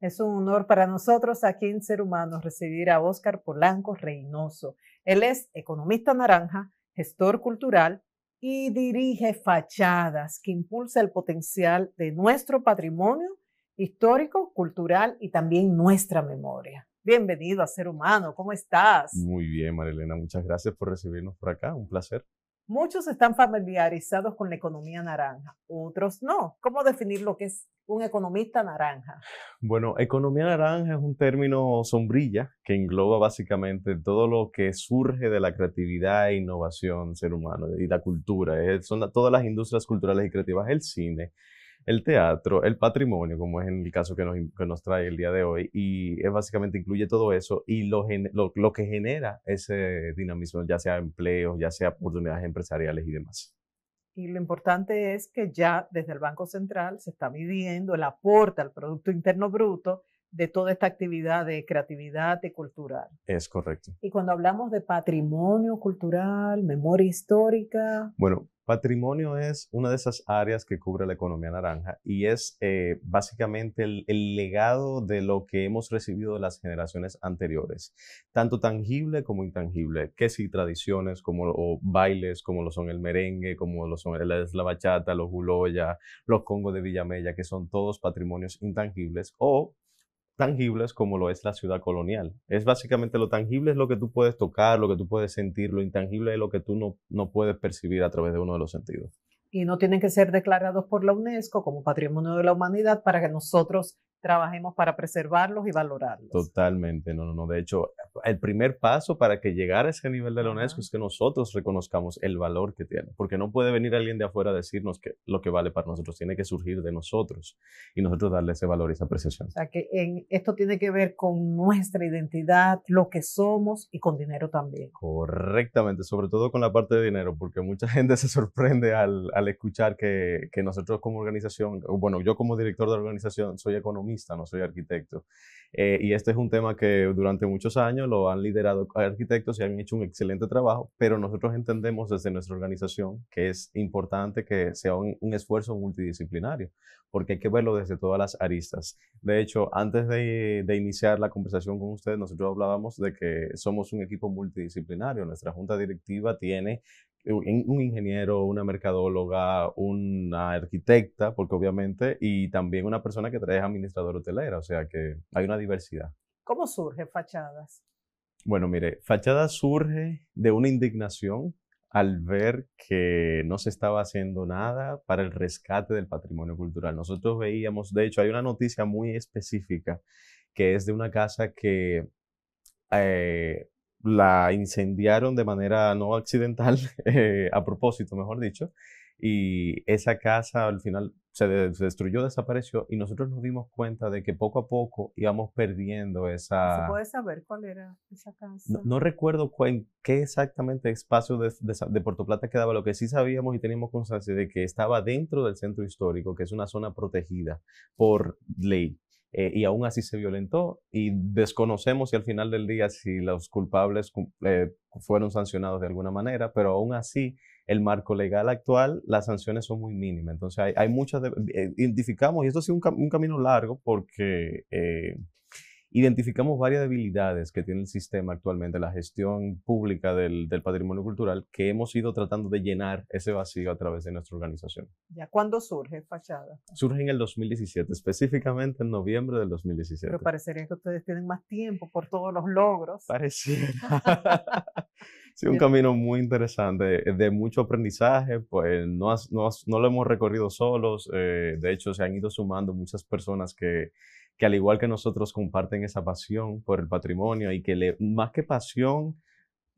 Es un honor para nosotros aquí en Ser Humano recibir a Óscar Polanco Reynoso. Él es economista naranja, gestor cultural y dirige Fachadas, que impulsa el potencial de nuestro patrimonio histórico, cultural y también nuestra memoria. Bienvenido a Ser Humano, ¿cómo estás? Muy bien, Marilena, muchas gracias por recibirnos por acá, un placer. Muchos están familiarizados con la economía naranja, otros no. ¿Cómo definir lo que es un economista naranja? Bueno, economía naranja es un término sombrilla que engloba básicamente todo lo que surge de la creatividad e innovación ser humano y la cultura. Eh, son todas las industrias culturales y creativas, el cine, el teatro, el patrimonio, como es en el caso que nos, trae el día de hoy, y básicamente incluye todo eso y lo, lo, lo que genera ese dinamismo, ya sea empleos, ya sea oportunidades empresariales y demás. Y lo importante es que ya desde el Banco Central se está midiendo el aporte al Producto Interno Bruto de toda esta actividad de creatividad, de cultural. Es correcto. Y cuando hablamos de patrimonio cultural, memoria histórica. Bueno, patrimonio es una de esas áreas que cubre la economía naranja y es eh, básicamente el, legado de lo que hemos recibido de las generaciones anteriores, tanto tangible como intangible, que si tradiciones como o bailes como lo son el merengue, como lo son la, bachata, los guloya, los congos de Villamella, que son todos patrimonios intangibles, o tangibles como lo es la ciudad colonial. Es básicamente lo tangible es lo que tú puedes tocar, lo que tú puedes sentir, lo intangible es lo que tú no, no puedes percibir a través de uno de los sentidos. Y no tienen que ser declarados por la UNESCO como Patrimonio de la Humanidad para que nosotros trabajemos para preservarlos y valorarlos. Totalmente, no, no, no. De hecho, el primer paso para que llegara a ese nivel de la UNESCO es que nosotros reconozcamos el valor que tiene, porque no puede venir alguien de afuera a decirnos que lo que vale para nosotros, tiene que surgir de nosotros y nosotros darle ese valor y esa apreciación. O sea, que en, esto tiene que ver con nuestra identidad, lo que somos y con dinero también. Correctamente, sobre todo con la parte de dinero, porque mucha gente se sorprende al, al escuchar que, que nosotros como organización, bueno, yo como director de organización soy economista, no soy arquitecto. Eh, y este es un tema que durante muchos años lo han liderado arquitectos y han hecho un excelente trabajo, pero nosotros entendemos desde nuestra organización que es importante que sea un, esfuerzo multidisciplinario, porque hay que verlo desde todas las aristas. De hecho, antes de, de iniciar la conversación con ustedes, nosotros hablábamos de que somos un equipo multidisciplinario. Nuestra junta directiva tiene un ingeniero, una mercadóloga, una arquitecta, porque obviamente, y también una persona que trae administrador hotelera, o sea que hay una diversidad. ¿Cómo surge Fachadas? Bueno, mire, Fachadas surge de una indignación al ver que no se estaba haciendo nada para el rescate del patrimonio cultural. Nosotros veíamos, de hecho, hay una noticia muy específica que es de una casa que eh, la incendiaron de manera no accidental, eh, a propósito, mejor dicho, y esa casa al final se, destruyó, desapareció, y nosotros nos dimos cuenta de que poco a poco íbamos perdiendo esa... ¿Se puede saber cuál era esa casa? No, recuerdo en qué exactamente espacio de, de, de Puerto Plata quedaba, lo que sí sabíamos y teníamos constancia de que estaba dentro del centro histórico, que es una zona protegida por ley. Eh, y aún así se violentó y desconocemos si al final del día si los culpables eh, fueron sancionados de alguna manera, pero aún así el marco legal actual, las sanciones son muy mínimas. Entonces hay, hay muchas, eh, identificamos, y esto ha sido un, un camino largo porque identificamos varias debilidades que tiene el sistema actualmente, la gestión pública del, patrimonio cultural, que hemos ido tratando de llenar ese vacío a través de nuestra organización. ¿Ya cuándo surge Fachada? Surge en el 2017, específicamente en noviembre del 2017. Pero parecería que ustedes tienen más tiempo por todos los logros. Pareciera. sí, un camino muy interesante, eh, de mucho aprendizaje, pues no, lo hemos recorrido solos, eh, de hecho se han ido sumando muchas personas que que al igual que nosotros comparten esa pasión por el patrimonio y que le, más que pasión,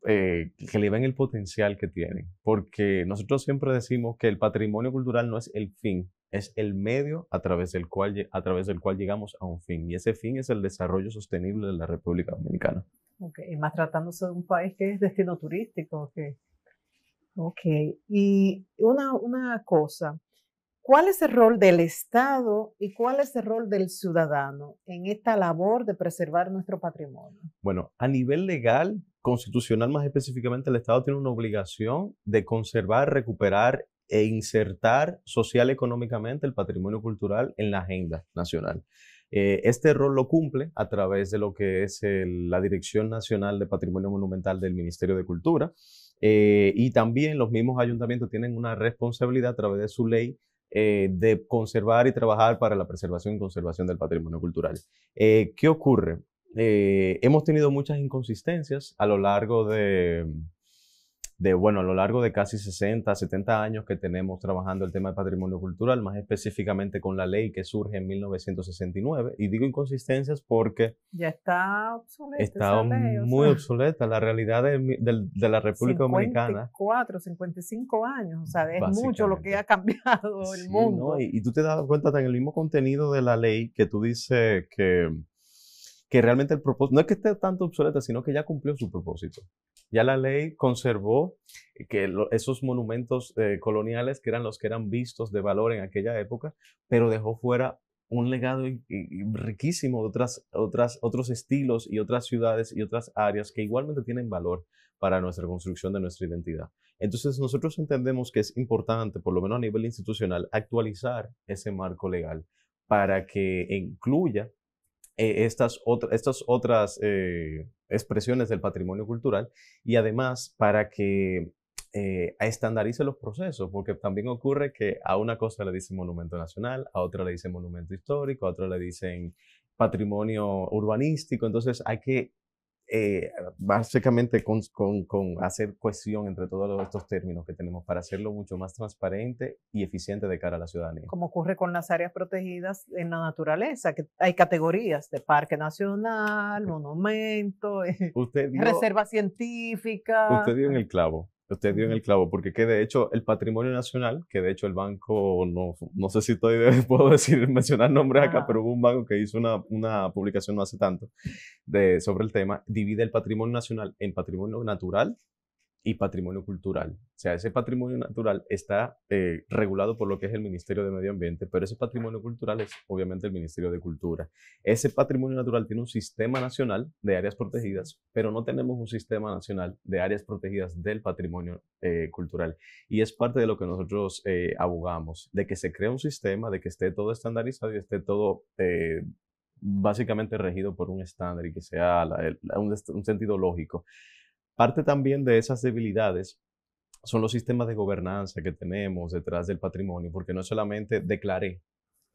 eh, que le ven el potencial que tienen. Porque nosotros siempre decimos que el patrimonio cultural no es el fin, es el medio a través del cual, a través del cual llegamos a un fin. Y ese fin es el desarrollo sostenible de la República Dominicana. Ok, y más tratándose de un país que es destino turístico. Ok, okay. y una, una cosa, ¿Cuál es el rol del Estado y cuál es el rol del ciudadano en esta labor de preservar nuestro patrimonio? Bueno, a nivel legal, constitucional más específicamente, el Estado tiene una obligación de conservar, recuperar e insertar social económicamente el patrimonio cultural en la agenda nacional. Eh, este rol lo cumple a través de lo que es la Dirección Nacional de Patrimonio Monumental del Ministerio de Cultura eh, y también los mismos ayuntamientos tienen una responsabilidad a través de su ley eh, de conservar y trabajar para la preservación y conservación del patrimonio cultural. Eh, ¿Qué ocurre? Eh, hemos tenido muchas inconsistencias a lo largo de, de, bueno, a lo largo de casi 60, 70 años que tenemos trabajando el tema del patrimonio cultural, más específicamente con la ley que surge en 1969. Y digo inconsistencias porque... Ya está obsoleta. Está muy obsoleta. La realidad de, la República Dominicana... 54, 55 años. O sea, es mucho lo que ha cambiado el mundo. Y, y, tú te das cuenta en el mismo contenido de la ley que tú dices que que realmente el propósito, no es que esté tanto obsoleta, sino que ya cumplió su propósito. Ya la ley conservó que esos monumentos eh, coloniales, que eran los que eran vistos de valor en aquella época, pero dejó fuera un legado riquísimo de otras, otras, otros estilos y otras ciudades y otras áreas que igualmente tienen valor para nuestra construcción de nuestra identidad. Entonces nosotros entendemos que es importante, por lo menos a nivel institucional, actualizar ese marco legal para que incluya eh, estas, estas, otras eh, expresiones del patrimonio cultural y además para que eh, estandarice los procesos, porque también ocurre que a una cosa le dicen monumento nacional, a otra le dicen monumento histórico, a otra le dicen patrimonio urbanístico, entonces hay que eh, básicamente con, hacer cohesión entre todos estos términos que tenemos para hacerlo mucho más transparente y eficiente de cara a la ciudadanía. Como ocurre con las áreas protegidas en la naturaleza, que hay categorías de parque nacional, monumento, reserva científica. Usted dio en el clavo. Usted dio en el clavo, porque que de hecho el patrimonio nacional, que de hecho el banco, no, no sé si estoy, puedo decir, mencionar nombres acá, pero hubo un banco que hizo una, una publicación no hace tanto de, sobre el tema, divide el patrimonio nacional en patrimonio natural y patrimonio cultural. O sea, ese patrimonio natural está eh, regulado por lo que es el Ministerio de Medio Ambiente, pero ese patrimonio cultural es obviamente el Ministerio de Cultura. Ese patrimonio natural tiene un sistema nacional de áreas protegidas, pero no tenemos un sistema nacional de áreas protegidas del patrimonio eh, cultural. Y es parte de lo que nosotros eh, abogamos, de que se cree un sistema, de que esté todo estandarizado y esté todo básicamente regido por un estándar y que sea un sentido lógico. Parte también de esas debilidades son los sistemas de gobernanza que tenemos detrás del patrimonio, porque no solamente declaré,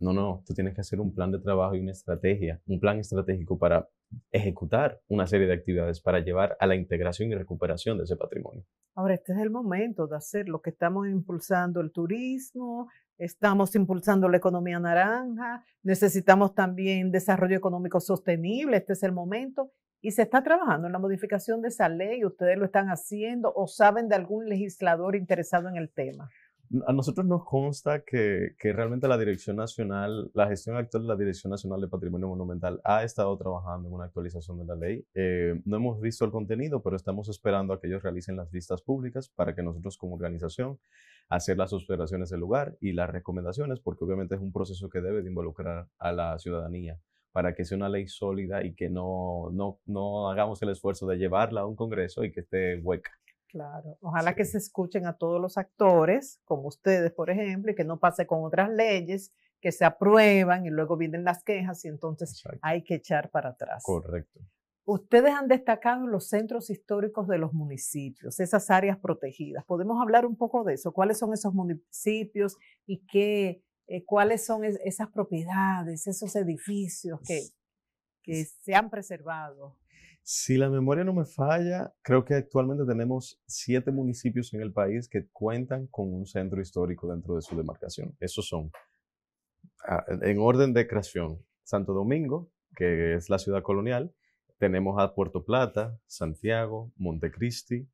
no, no, tú tienes que hacer un plan de trabajo y una estrategia, un plan estratégico para ejecutar una serie de actividades para llevar a la integración y recuperación de ese patrimonio. Ahora, este es el momento de hacer lo que estamos impulsando el turismo, estamos impulsando la economía naranja, necesitamos también desarrollo económico sostenible, este es el momento y se está trabajando en la modificación de esa ley, ustedes lo están haciendo o saben de algún legislador interesado en el tema. A nosotros nos consta que, realmente la Dirección Nacional, la gestión actual de la Dirección Nacional de Patrimonio Monumental ha estado trabajando en una actualización de la ley. Eh, no hemos visto el contenido, pero estamos esperando a que ellos realicen las vistas públicas para que nosotros como organización hacer las observaciones del lugar y las recomendaciones, porque obviamente es un proceso que debe de involucrar a la ciudadanía para que sea una ley sólida y que no, no, hagamos el esfuerzo de llevarla a un Congreso y que esté hueca. Claro, ojalá que se escuchen a todos los actores, como ustedes, por ejemplo, y que no pase con otras leyes que se aprueban y luego vienen las quejas y entonces hay que echar para atrás. Correcto. Ustedes han destacado los centros históricos de los municipios, esas áreas protegidas. ¿Podemos hablar un poco de eso? ¿Cuáles son esos municipios y qué eh, cuáles son esas propiedades, esos edificios que, se han preservado. Si la memoria no me falla, creo que actualmente tenemos siete municipios en el país que cuentan con un centro histórico dentro de su demarcación. Esos son, ah, en orden de creación, Santo Domingo, que es la ciudad colonial, tenemos a Puerto Plata, Santiago, Montecristi,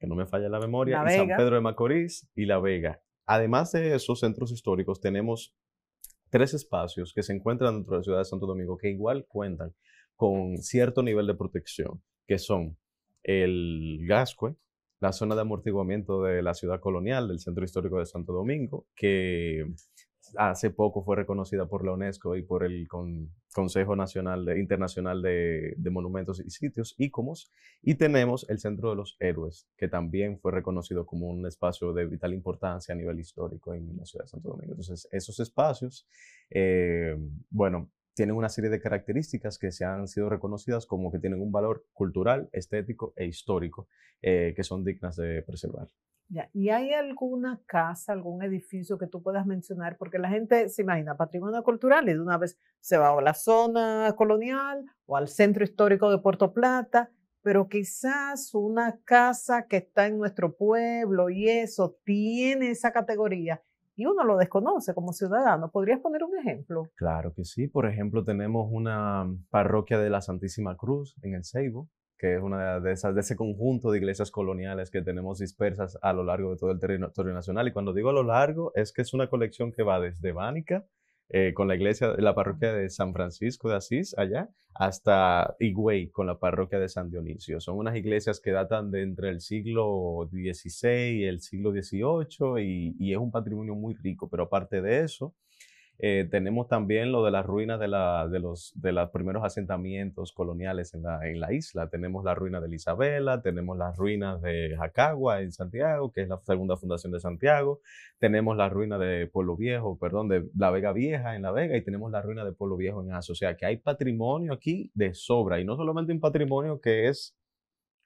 que no me falla la memoria, San Pedro de Macorís y La Vega. Además de esos centros históricos, tenemos tres espacios que se encuentran dentro de la ciudad de Santo Domingo que igual cuentan con cierto nivel de protección, que son el Gascue, la zona de amortiguamiento de la ciudad colonial del Centro Histórico de Santo Domingo, que hace poco fue reconocida por la UNESCO y por el Consejo Nacional Internacional de, Monumentos y Sitios, ICOMOS, y tenemos el Centro de los Héroes, que también fue reconocido como un espacio de vital importancia a nivel histórico en la ciudad de Santo Domingo. Entonces, esos espacios, eh, bueno, tienen una serie de características que se han sido reconocidas como que tienen un valor cultural, estético e histórico eh, que son dignas de preservar. ¿Y hay alguna casa, algún edificio que tú puedas mencionar? Porque la gente se imagina patrimonio cultural y de una vez se va a la zona colonial o al centro histórico de Puerto Plata, pero quizás una casa que está en nuestro pueblo y eso tiene esa categoría y uno lo desconoce como ciudadano. ¿Podrías poner un ejemplo? Claro que sí. Por ejemplo, tenemos una parroquia de la Santísima Cruz en el Ceibo, que es una de esas de ese conjunto de iglesias coloniales que tenemos dispersas a lo largo de todo el territorio nacional. Y cuando digo a lo largo, es que es una colección que va desde Bánica eh, con la iglesia, de la parroquia de San Francisco de Asís, allá, hasta Higüey, con la parroquia de San Dionisio. Son unas iglesias que datan de entre el siglo XVI y el siglo XVIII y es un patrimonio muy rico, pero aparte de eso, eh, tenemos también lo de las ruinas de, la, de, los, de los primeros asentamientos coloniales en la, en la, isla. Tenemos la ruina de Isabela, tenemos las ruinas de Jacagua en Santiago, que es la segunda fundación de Santiago. Tenemos la ruina de Pueblo Viejo, perdón, de La Vega Vieja en La Vega y tenemos la ruina de Pueblo Viejo en Aso. O sea que hay patrimonio aquí de sobra y no solamente un patrimonio que es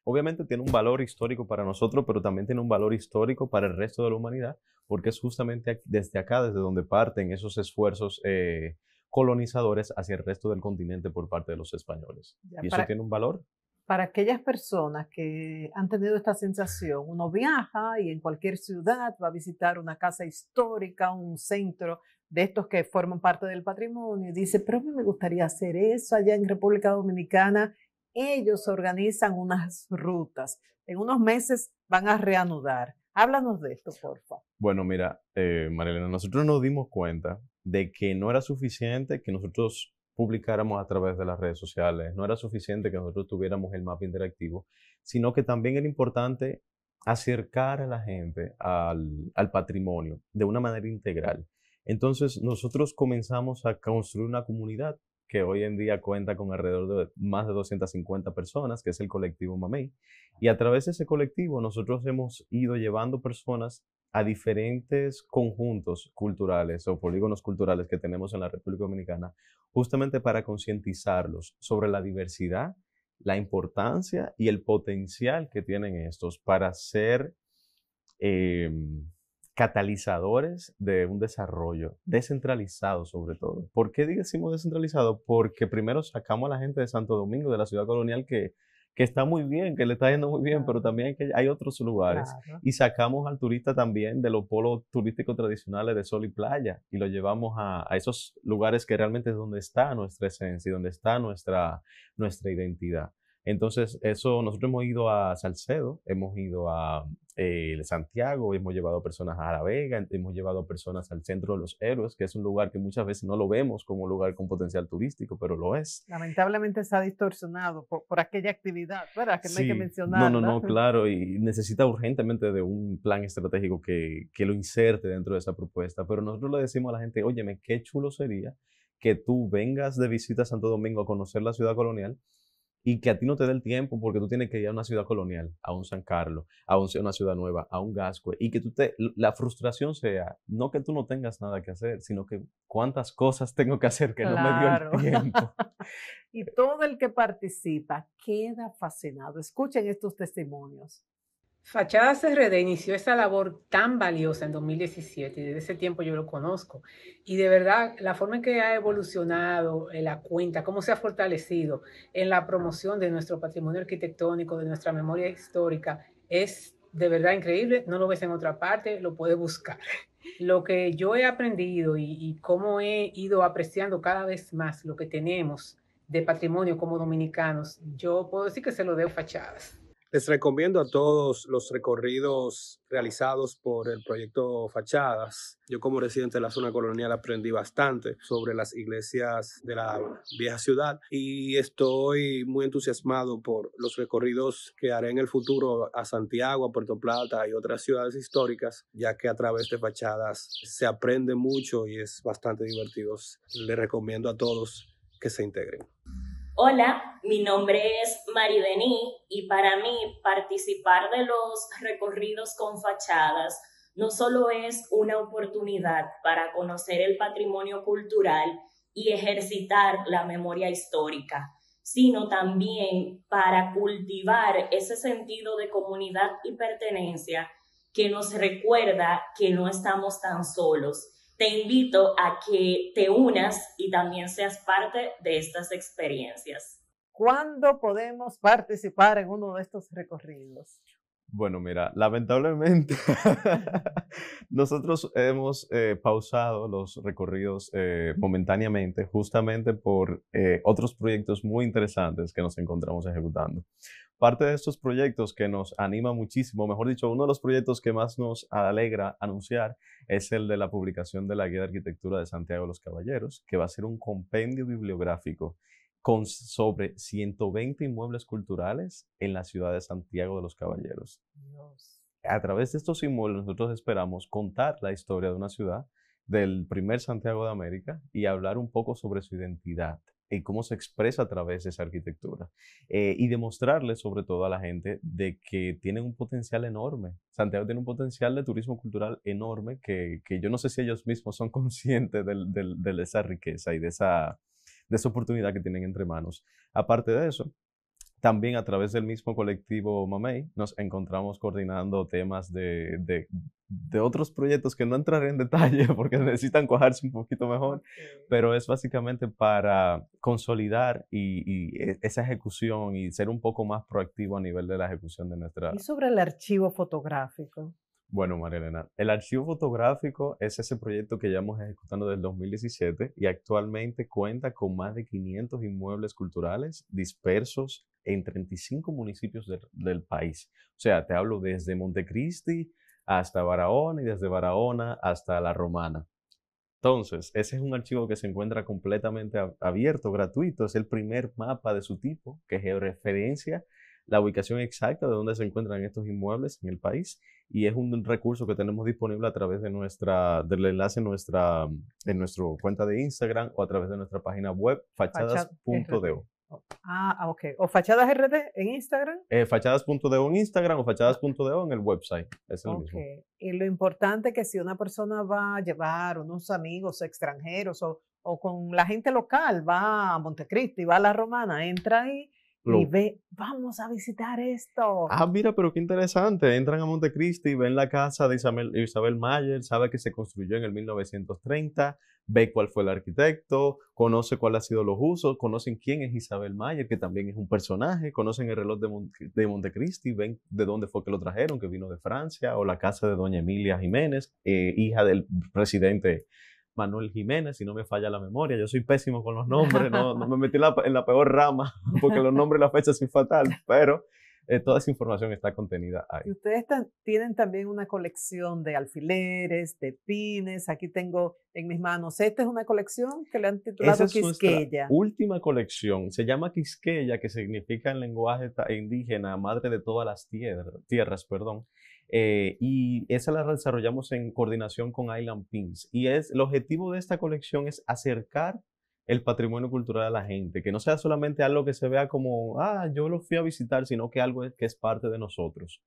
obviamente tiene un valor histórico para nosotros, pero también tiene un valor histórico para el resto de la humanidad, porque es justamente desde acá, desde donde parten esos esfuerzos eh, colonizadores hacia el resto del continente por parte de los españoles. y eso tiene un valor. Para aquellas personas que han tenido esta sensación, uno viaja y en cualquier ciudad va a visitar una casa histórica, un centro de estos que forman parte del patrimonio y dice, pero a mí me gustaría hacer eso allá en República Dominicana ellos organizan unas rutas. En unos meses van a reanudar. Háblanos de esto, por favor. Bueno, mira, eh, Marilena, nosotros nos dimos cuenta de que no era suficiente que nosotros publicáramos a través de las redes sociales, no era suficiente que nosotros tuviéramos el mapa interactivo, sino que también era importante acercar a la gente al patrimonio de una manera integral. Entonces nosotros comenzamos a construir una comunidad que hoy en día cuenta con alrededor de más de 250 personas, que es el colectivo Mamey. Y a través de ese colectivo nosotros hemos ido llevando personas a diferentes conjuntos culturales o polígonos culturales que tenemos en la República Dominicana, justamente para concientizarlos sobre la diversidad, la importancia y el potencial que tienen estos para ser em, catalizadores de un desarrollo descentralizado sobre todo. ¿Por qué decimos descentralizado? Porque primero sacamos a la gente de Santo Domingo, de la ciudad colonial, que, está muy bien, que le está yendo muy bien, pero también hay, que, hay otros lugares. Y sacamos al turista también de los polos turísticos tradicionales de sol y playa y lo llevamos a, esos lugares que realmente es donde está nuestra esencia y donde está nuestra, nuestra identidad. Entonces, eso, nosotros hemos ido a Salcedo, hemos ido a eh, Santiago, hemos llevado personas a La Vega, hemos llevado personas al Centro de los Héroes, que es un lugar que muchas veces no lo vemos como un lugar con potencial turístico, pero lo es. Lamentablemente está distorsionado por, aquella actividad, ¿verdad? Que no hay que mencionar. No, no, no, claro, y necesita urgentemente de un plan estratégico que, que lo inserte dentro de esa propuesta, pero nosotros le decimos a la gente, óyeme, qué chulo sería que tú vengas de visita a Santo Domingo a conocer la ciudad colonial y que a ti no te dé el tiempo porque tú tienes que ir a una ciudad colonial, a un San Carlos, a un, una ciudad nueva, a un Gasco, y que tú te, la frustración sea, no que tú no tengas nada que hacer, sino que cuántas cosas tengo que hacer que no me dio el tiempo. y todo el que participa queda fascinado. Escuchen estos testimonios. Fachadas RD inició esa labor tan valiosa en 2017 y desde ese tiempo yo lo conozco. Y de verdad, la forma en que ha evolucionado eh, la cuenta, cómo se ha fortalecido en la promoción de nuestro patrimonio arquitectónico, de nuestra memoria histórica, es de verdad increíble. No lo ves en otra parte, lo puedes buscar. Lo que yo he aprendido y, cómo he ido apreciando cada vez más lo que tenemos de patrimonio como dominicanos, yo puedo decir que se lo debo fachadas. Les recomiendo a todos los recorridos realizados por el proyecto Fachadas. Yo como residente de la zona colonial aprendí bastante sobre las iglesias de la vieja ciudad y estoy muy entusiasmado por los recorridos que haré en el futuro a Santiago, a Puerto Plata y otras ciudades históricas, ya que a través de Fachadas se aprende mucho y es bastante divertido. Les recomiendo a todos que se integren. Hola, mi nombre es Maridení y para mí participar de los recorridos con fachadas no solo es una oportunidad para conocer el patrimonio cultural y ejercitar la memoria histórica, sino también para cultivar ese sentido de comunidad y pertenencia que nos recuerda que no estamos tan solos te invito a que te unas y también seas parte de estas experiencias. ¿Cuándo podemos participar en uno de estos recorridos? Bueno, mira, lamentablemente nosotros hemos eh, pausado los recorridos eh, momentáneamente justamente por eh, otros proyectos muy interesantes que nos encontramos ejecutando. Parte de estos proyectos que nos anima muchísimo, mejor dicho, uno de los proyectos que más nos alegra anunciar es el de la publicación de la Guía de Arquitectura de Santiago de los Caballeros, que va a ser un compendio bibliográfico con sobre 120 inmuebles culturales en la ciudad de Santiago de los Caballeros. A través de estos inmuebles nosotros esperamos contar la historia de una ciudad, del primer Santiago de América, y hablar un poco sobre su identidad y cómo se expresa a través de esa arquitectura. Eh, y demostrarle sobre todo a la gente de que tiene un potencial enorme. Santiago tiene un potencial de turismo cultural enorme que, yo no sé si ellos mismos son conscientes de esa riqueza y de esa, de esa oportunidad que tienen entre manos. Aparte de eso, también a través del mismo colectivo Mamey nos encontramos coordinando temas de, de, otros proyectos que no entraré en detalle porque necesitan cuajarse un poquito mejor, pero es básicamente para consolidar y, e, esa ejecución y ser un poco más proactivo a nivel de la ejecución de nuestra... ¿Y sobre el archivo fotográfico? Bueno, María Elena, el archivo fotográfico es ese proyecto que llevamos ejecutando desde 2017 y actualmente cuenta con más de 500 inmuebles culturales dispersos en 35 municipios del país. O sea, te hablo desde Montecristi hasta Barahona y desde Barahona hasta La Romana. Entonces, ese es un archivo que se encuentra completamente abierto, gratuito. Es el primer mapa de su tipo que es referencia la ubicación exacta de dónde se encuentran estos inmuebles en el país y es un recurso que tenemos disponible a través de nuestra, del enlace en nuestra, cuenta de Instagram o a través de nuestra página web fachadas.de Ah, ok. O Fachadas en Instagram. Eh, fachadas.deo en Instagram o fachadas.deo en el website. Es lo mismo. Y lo importante es que si una persona va a llevar unos amigos extranjeros o, con la gente local, va a Montecristi, va a La Romana, entra ahí y ve, vamos a visitar esto. Ah, mira, pero qué interesante. Entran a Montecristi, ven la casa de Isabel, Mayer, sabe que se construyó en el 1930, ve cuál fue el arquitecto, conoce cuáles han sido los usos, conocen quién es Isabel Mayer, que también es un personaje, conocen el reloj de, Montecristi, ven de dónde fue que lo trajeron, que vino de Francia, o la casa de doña Emilia Jiménez, eh, hija del presidente Manuel Jiménez, si no me falla la memoria. Yo soy pésimo con los nombres, no, me metí en la peor rama, porque los nombres y las fechas son fatal, pero eh, toda esa información está contenida ahí. Ustedes tienen también una colección de alfileres, de pines. Aquí tengo en mis manos. Esta es una colección que le han titulado es Quisqueya. Última colección. Se llama Quisqueya, que significa en lenguaje indígena madre de todas las tierras. tierras perdón. Eh, y esa la desarrollamos en coordinación con Island Pins. Y es, el objetivo de esta colección es acercar el patrimonio cultural a la gente, que no sea solamente algo que se vea como, ah, yo lo fui a visitar, sino que algo que es parte de nosotros.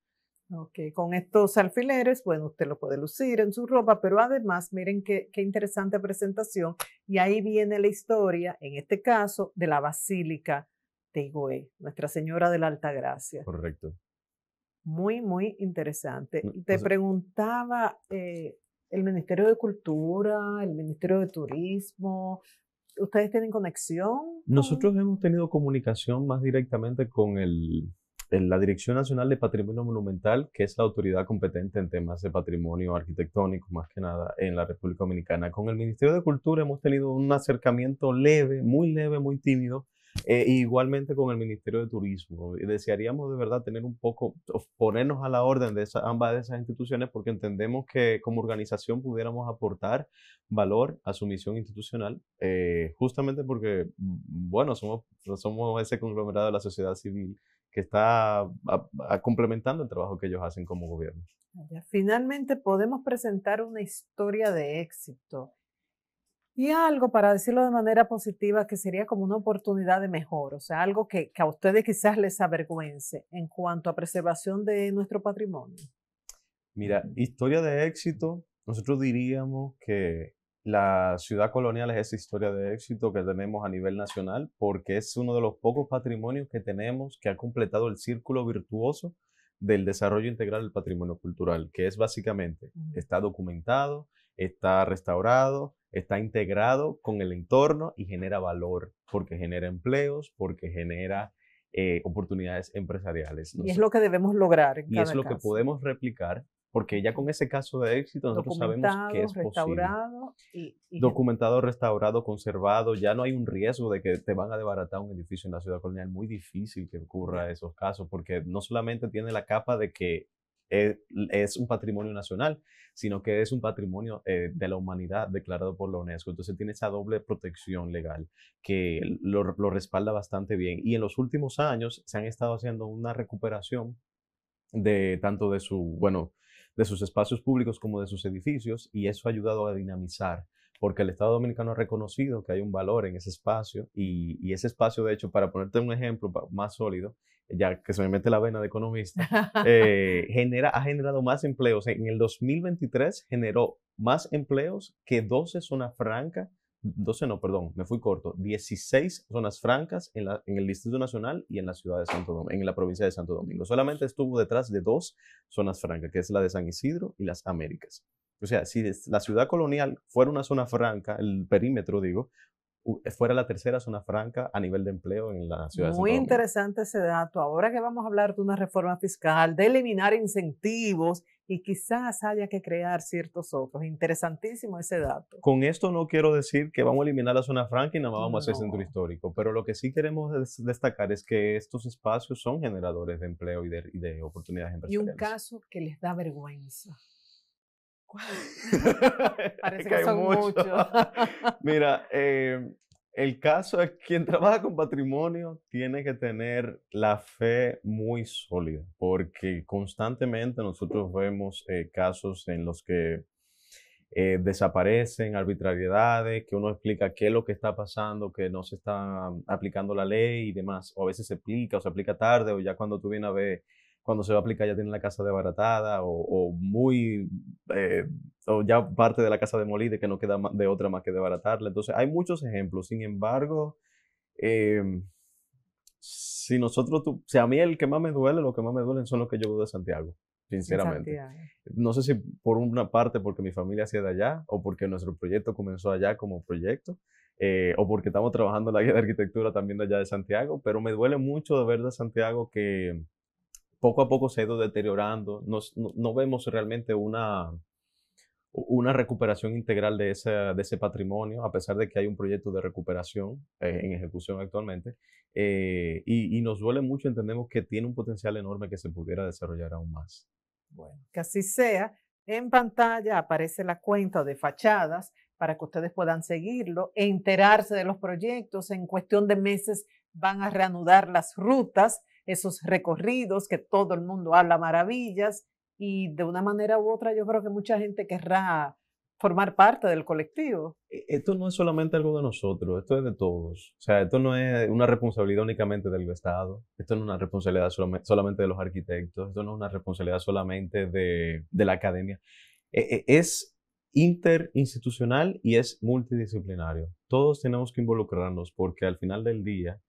Ok, con estos alfileres, bueno, usted lo puede lucir en su ropa, pero además, miren qué, qué interesante presentación. Y ahí viene la historia, en este caso, de la Basílica de Higüey, Nuestra Señora de la Altagracia. Correcto. Muy, muy interesante. Mm, Te preguntaba, eh, el Ministerio de Cultura, el Ministerio de Turismo, ¿ustedes tienen conexión? Nosotros hemos tenido comunicación más directamente con el, la Dirección Nacional de Patrimonio Monumental, que es la autoridad competente en temas de patrimonio arquitectónico, más que nada en la República Dominicana. Con el Ministerio de Cultura hemos tenido un acercamiento leve, muy leve, muy tímido eh, igualmente con el Ministerio de Turismo. Eh, desearíamos de verdad tener un poco, ponernos a la orden de esa, ambas de esas instituciones porque entendemos que como organización pudiéramos aportar valor a su misión institucional, eh, justamente porque, mm, bueno, somos, somos ese conglomerado de la sociedad civil que está complementando el trabajo que ellos hacen como gobierno. Finalmente podemos presentar una historia de éxito y algo, para decirlo de manera positiva, que sería como una oportunidad de mejor, o sea, algo que, a ustedes quizás les avergüence en cuanto a preservación de nuestro patrimonio. Mira, historia de éxito, nosotros diríamos que la ciudad colonial es esa historia de éxito que tenemos a nivel nacional porque es uno de los pocos patrimonios que tenemos que ha completado el círculo virtuoso del desarrollo integral del patrimonio cultural, que es básicamente, está documentado, está restaurado, está integrado con el entorno y genera valor, porque genera empleos, porque genera eh, oportunidades empresariales. Y es lo que debemos lograr. y es lo que podemos replicar, porque ya con ese caso de éxito nosotros sabemos que es restaurado Documentado, restaurado, conservado, ya no hay un riesgo de que te van a desbaratar un edificio en la ciudad colonial. Muy difícil que ocurra esos casos, porque no solamente tiene la capa de que es, un patrimonio nacional, sino que es un patrimonio eh, de la humanidad declarado por la UNESCO. Entonces tiene esa doble protección legal que lo, lo respalda bastante bien. Y en los últimos años se han estado haciendo una recuperación de tanto de su, bueno, de sus espacios públicos como de sus edificios y eso ha ayudado a dinamizar porque el Estado Dominicano ha reconocido que hay un valor en ese espacio y, ese espacio, de hecho, para ponerte un ejemplo más sólido, ya que se me mete la vena de economista, eh, genera, ha generado más empleos. En el 2023 generó más empleos que 12 zonas francas, 12 no, perdón, me fui corto, 16 zonas francas en, la, en el Distrito Nacional y en la ciudad de Santo Domingo, en la provincia de Santo Domingo. Solamente estuvo detrás de dos zonas francas, que es la de San Isidro y las Américas. O sea, si la ciudad colonial fuera una zona franca, el perímetro digo, eh, fuera la tercera zona franca a nivel de empleo en la ciudad. Muy interesante ese dato. Ahora que vamos a hablar de una reforma fiscal, de eliminar incentivos y quizás haya que crear ciertos otros. Interesantísimo ese dato. Con esto no quiero decir que vamos a eliminar la zona franca y nada más vamos a hacer centro histórico, pero lo que sí queremos destacar es que estos espacios son generadores de empleo y de, y de oportunidades empresariales. Y un caso que les da vergüenza Parece que, Mucho. Mira, eh, el caso es que quien trabaja con patrimonio tiene que tener la fe muy sólida, porque constantemente nosotros vemos eh, casos en los que eh, desaparecen arbitrariedades, que uno explica qué es lo que está pasando, que no se está aplicando la ley y demás, o a veces se aplica o se aplica tarde, o ya cuando tú vienes a ver cuando se va a aplicar ya tiene la casa desbaratada o, o muy, eh, o ya parte de la casa demolida que no queda de otra más que desbaratarla. Entonces hay muchos ejemplos. Sin embargo, em, si nosotros, tú, si a mí el que más me duele, lo que más me duelen son los que yo veo de Santiago, sinceramente. No sé si por una parte porque mi familia hacía de allá o porque nuestro proyecto comenzó allá como proyecto. Eh, o porque estamos trabajando en la guía de arquitectura también de allá de Santiago, pero me duele mucho de ver de Santiago que, poco a poco se ha ido deteriorando. no, vemos realmente una, una recuperación integral de ese, de ese patrimonio, a pesar de que hay un proyecto de recuperación eh, en ejecución actualmente. Eh, y, y nos duele mucho, entendemos que tiene un potencial enorme que se pudiera desarrollar aún más. Bueno, que así sea. En pantalla aparece la cuenta de fachadas para que ustedes puedan seguirlo e enterarse de los proyectos. En cuestión de meses van a reanudar las rutas esos recorridos que todo el mundo habla maravillas y de una manera u otra yo creo que mucha gente querrá formar parte del colectivo. E, esto no es solamente algo de nosotros, esto es de todos. O sea, esto no es una responsabilidad únicamente del Estado, esto no es una responsabilidad solamente de los arquitectos, esto no es una responsabilidad solamente de, de la academia. E, e, es interinstitucional y es multidisciplinario. Todos tenemos que involucrarnos porque al final del día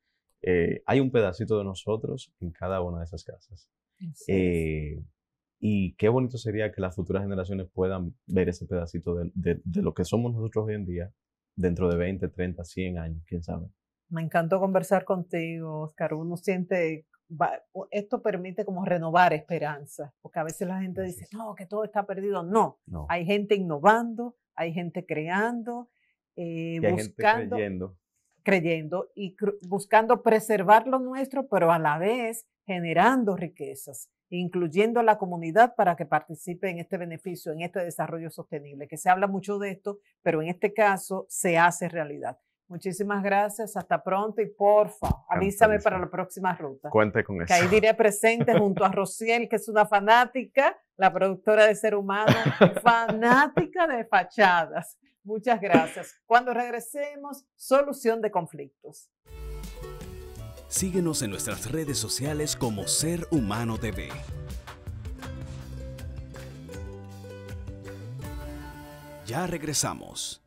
eh, hay un pedacito de nosotros en cada una de esas casas. Eh, y qué bonito sería que las futuras generaciones puedan ver ese pedacito de, lo que somos nosotros hoy en día dentro de 20, 30, 100 años, quién sabe. Me encantó conversar contigo, Oscar. Uno siente, esto permite como renovar esperanza, porque a veces la gente dice, no, que todo está perdido. No, hay gente innovando, hay gente creando, buscando. Eh, hay gente creyendo y buscando preservar lo nuestro, pero a la vez generando riquezas, incluyendo a la comunidad para que participe en este beneficio, en este desarrollo sostenible, que se habla mucho de esto, pero en este caso se hace realidad. Muchísimas gracias, hasta pronto y porfa, avísame para la próxima ruta. Cuente con eso. Que ahí diré presente junto a Rociel, que es una fanática, la productora de Ser Humano, fanática de fachadas. Muchas gracias. Cuando regresemos, solución de conflictos. Síguenos en nuestras redes sociales como Ser Humano TV. Ya regresamos.